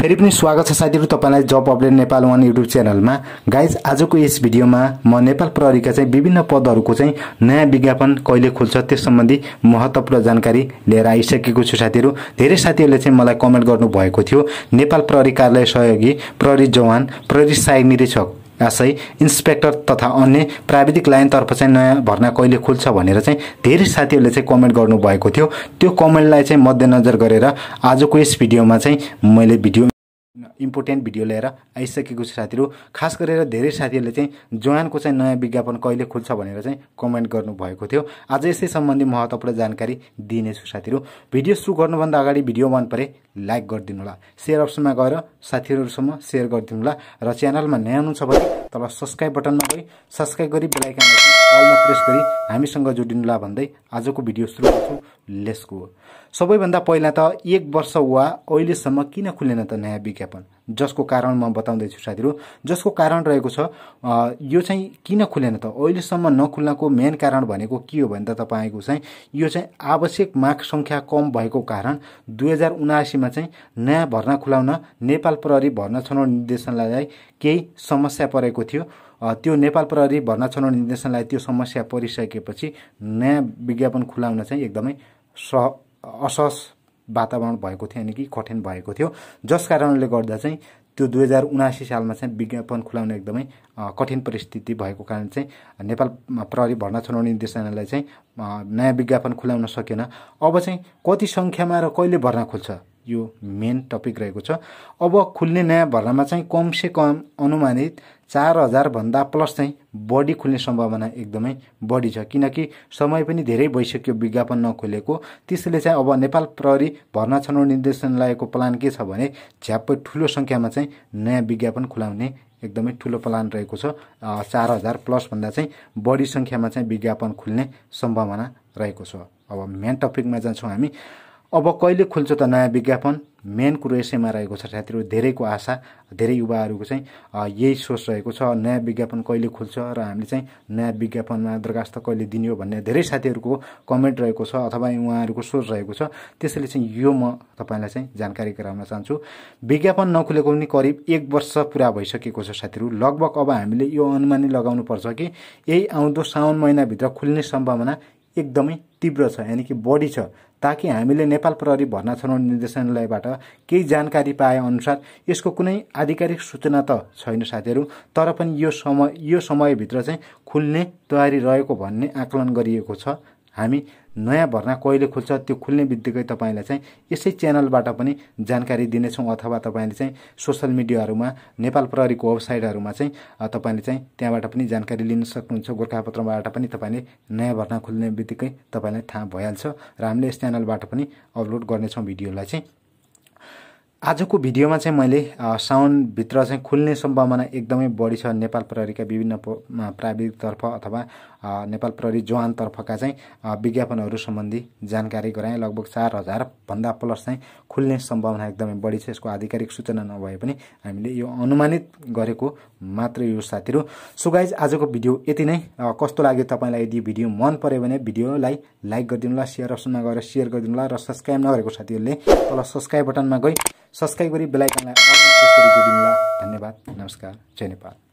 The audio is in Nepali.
फेरि पनि स्वागत छ साथीहरू तपाईँलाई जब अपडेट नेपाल वान युट्युब च्यानलमा गाइज आजको यस भिडियोमा म नेपाल प्रहरीका चाहिँ विभिन्न पदहरूको चाहिँ नयाँ विज्ञापन कहिले खुल्छ त्यस सम्बन्धी महत्त्वपूर्ण जानकारी लिएर आइसकेको छु साथीहरू धेरै साथीहरूले चाहिँ मलाई कमेन्ट गर्नुभएको थियो नेपाल प्रहरी कार्यालय सहयोगी प्रहरी जवान प्रहरी साई निरीक्षक यसै इन्सपेक्टर तथा अन्य प्राविधिक लाइनतर्फ चाहिँ नयाँ भर्ना कहिले खुल्छ भनेर चाहिँ धेरै साथीहरूले चाहिँ कमेन्ट गर्नुभएको थियो त्यो कमेन्टलाई चाहिँ मध्यनजर गरेर आजको यस भिडियोमा चाहिँ मैले भिडियो इम्पोर्टेन्ट भिडियो लिएर आइसकेको छु साथीहरू खास गरेर धेरै साथीहरूले चाहिँ जोहानको चाहिँ नयाँ विज्ञापन कहिले खुल्छ भनेर चाहिँ कमेन्ट गर्नुभएको थियो आज यसै सम्बन्धी महत्त्वपूर्ण जानकारी दिनेछु साथीहरू भिडियो सुरु गर्नुभन्दा अगाडि भिडियो मन परे लाइक गरिदिनु होला सेयर अप्सनमा गएर साथीहरूसम्म सेयर गरिदिनु होला र च्यानलमा नयाँ हुनुहुन्छ भने तल सब्सक्राइब बटनमा गई सब्सक्राइब गरी बेलायकन अलमा प्रेस गरी हामीसँग होला भन्दै आजको भिडियो सुरु गर्छु लेसको सबैभन्दा पहिला त एक वर्ष वा अहिलेसम्म किन खुलेन त नयाँ विज्ञापन विज्ञापन जसको कारण म बताउँदैछु साथीहरू जसको कारण रहेको छ यो चाहिँ किन खुलेन त अहिलेसम्म नखुल्नको मेन कारण भनेको के हो भने त तपाईँको चाहिँ यो चाहिँ आवश्यक माग सङ्ख्या कम भएको कारण दुई हजार उनासीमा चाहिँ नयाँ भर्ना खुलाउन नेपाल प्रहरी भर्ना छनौट निर्देशनलाई केही समस्या परेको थियो त्यो नेपाल प्रहरी भर्ना छनौट निर्देशनलाई त्यो समस्या परिसकेपछि नयाँ विज्ञापन खुलाउन चाहिँ एकदमै स असहज वातावरण भएको थियो यानि कि कठिन भएको थियो जस कारणले गर्दा चाहिँ त्यो दुई हजार उनासी सालमा चाहिँ विज्ञापन खुलाउन एकदमै कठिन परिस्थिति भएको कारण चाहिँ नेपाल प्रहरी भर्ना छोडाउने निर्देशनालाई चाहिँ नयाँ विज्ञापन खुलाउन सकेन अब चाहिँ कति सङ्ख्यामा र कहिले भर्ना खुल्छ यो मेन टपिक रहेको छ अब खुल्ने नयाँ भर्नामा चाहिँ कमसे कम अनुमानित चार हजारभन्दा प्लस चाहिँ बढी खुल्ने सम्भावना एकदमै बढी छ किनकि समय पनि धेरै भइसक्यो विज्ञापन नखोलेको त्यसले चाहिँ अब नेपाल प्रहरी भर्ना छनौट निर्देशनालयको प्लान के छ भने झ्याप्पै ठुलो सङ्ख्यामा चाहिँ नयाँ विज्ञापन खुलाउने एकदमै ठुलो प्लान रहेको छ चार हजार प्लसभन्दा चाहिँ बढी सङ्ख्यामा चाहिँ विज्ञापन खुल्ने सम्भावना रहेको छ अब मेन टपिकमा जान्छौँ हामी अब कहिले खुल्छ त नयाँ विज्ञापन मेन कुरो यसैमा रहेको छ साथीहरू धेरैको आशा धेरै युवाहरूको चाहिँ यही सोच रहेको छ नयाँ विज्ञापन कहिले खुल्छ र हामीले चाहिँ नयाँ विज्ञापनमा दरखास्त कहिले दिने हो भन्ने धेरै साथीहरूको कमेन्ट रहेको छ अथवा उहाँहरूको सोच रहेको छ त्यसैले चाहिँ यो म तपाईँलाई चाहिँ जानकारी गराउन चाहन्छु विज्ञापन नखुलेको पनि करिब एक वर्ष पुरा भइसकेको छ साथीहरू लगभग अब हामीले यो अनुमानी लगाउनुपर्छ कि यही आउँदो साउन महिनाभित्र खुल्ने सम्भावना एकदमै तीव्र छ यानि कि बढी छ ताकि हामीले नेपाल प्रहरी भर्ना छनौट निर्देशनालयबाट केही जानकारी पाए अनुसार यसको कुनै आधिकारिक सूचना त छैन साथीहरू तर पनि यो समय यो समयभित्र चाहिँ खुल्ने तयारी रहेको भन्ने आकलन गरिएको छ हामी नयाँ भर्ना कहिले खुल्छ त्यो खुल्ने बित्तिकै तपाईँलाई चाहिँ यसै च्यानलबाट पनि जानकारी दिनेछौँ अथवा तपाईँले चाहिँ सोसल मिडियाहरूमा नेपाल प्रहरीको वेबसाइटहरूमा चाहिँ तपाईँले चाहिँ त्यहाँबाट पनि जानकारी लिन सक्नुहुन्छ गोर्खापत्रबाट पनि तपाईँले नयाँ भर्ना खुल्ने बित्तिकै तपाईँलाई थाहा भइहाल्छ र हामीले यस च्यानलबाट पनि अपलोड गर्नेछौँ भिडियोलाई चाहिँ आजको भिडियोमा चाहिँ मैले साउन्डभित्र चाहिँ खुल्ने सम्भावना एकदमै बढी छ नेपाल प्रहरीका विभिन्न प्राविधिकतर्फ अथवा नेपाल प्रहरी जवानतर्फका चाहिँ विज्ञापनहरू सम्बन्धी जानकारी गराएँ लगभग चार हजारभन्दा प्लस चाहिँ खुल्ने सम्भावना एकदमै बढी छ यसको आधिकारिक सूचना नभए पनि हामीले यो अनुमानित गरेको मात्र यो साथीहरू सो गाइज आजको भिडियो यति नै कस्तो लाग्यो तपाईँलाई यदि भिडियो मन पऱ्यो भने भिडियोलाई लाइक गरिदिनुहोला सेयर अप्सनमा गएर सेयर गरिदिनुहोला र सब्सक्राइब नगरेको साथीहरूले तल सब्सक्राइब बटनमा गई सब्सक्राइब करी बेलाइकन अन प्रेस धन्यवाद नमस्कार जय नेपाल